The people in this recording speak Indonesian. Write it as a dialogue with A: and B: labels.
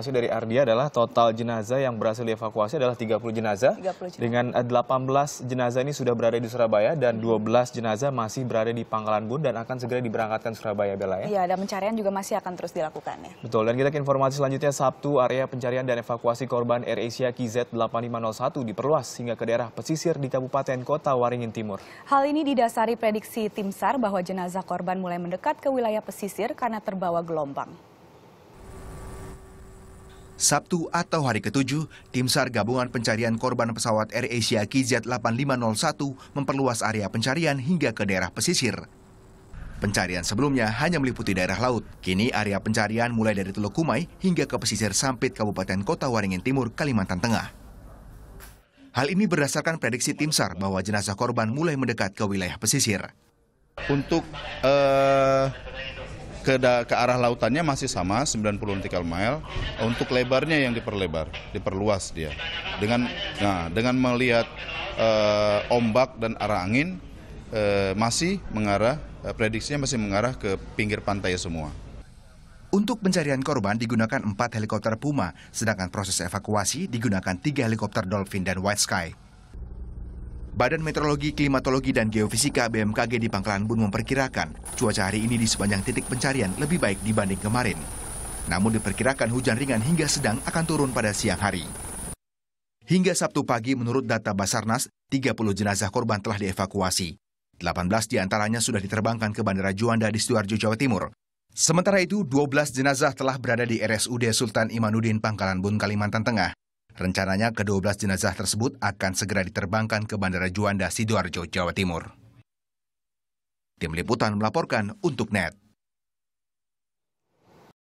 A: Informasi dari Ardi adalah total jenazah yang berhasil dievakuasi adalah 30 jenazah. 30 jenazah. Dengan 18 eh, jenazah ini sudah berada di Surabaya dan 12 hmm. jenazah masih berada di Pangkalan Bun dan akan segera diberangkatkan Surabaya Bella ya.
B: Iya, dan pencarian juga masih akan terus dilakukan ya.
A: Betul, dan kita ke informasi selanjutnya Sabtu area pencarian dan evakuasi korban Air Asia KZ8501 diperluas hingga ke daerah pesisir di Kabupaten Kota Waringin Timur.
B: Hal ini didasari prediksi tim SAR bahwa jenazah korban mulai mendekat ke wilayah pesisir karena terbawa gelombang.
C: Sabtu atau hari ketujuh, tim SAR gabungan pencarian korban pesawat Air Asia KZ8501 memperluas area pencarian hingga ke daerah pesisir. Pencarian sebelumnya hanya meliputi daerah laut. Kini area pencarian mulai dari Teluk Kumai hingga ke pesisir Sampit Kabupaten Kota Waringin Timur, Kalimantan Tengah. Hal ini berdasarkan prediksi tim SAR bahwa jenazah korban mulai mendekat ke wilayah pesisir.
D: Untuk uh, ke, ke arah lautannya masih sama 90 nautical mile untuk lebarnya yang diperlebar diperluas dia dengan nah dengan melihat eh, ombak dan arah angin eh, masih mengarah eh, prediksinya masih mengarah ke pinggir pantai semua
C: untuk pencarian korban digunakan empat helikopter Puma, sedangkan proses evakuasi digunakan tiga helikopter Dolphin dan White Sky. Badan Meteorologi, Klimatologi, dan Geofisika BMKG di Pangkalan Bun memperkirakan cuaca hari ini di sepanjang titik pencarian lebih baik dibanding kemarin. Namun diperkirakan hujan ringan hingga sedang akan turun pada siang hari. Hingga Sabtu pagi menurut data Basarnas, 30 jenazah korban telah dievakuasi. 18 diantaranya sudah diterbangkan ke Bandara Juanda di Sidoarjo, Jawa Timur. Sementara itu, 12 jenazah telah berada di RSUD Sultan Imanuddin Pangkalan Bun, Kalimantan Tengah. Rencananya ke-12 jenazah tersebut akan segera diterbangkan ke Bandara Juanda, Sidoarjo, Jawa Timur. Tim Liputan melaporkan untuk NET.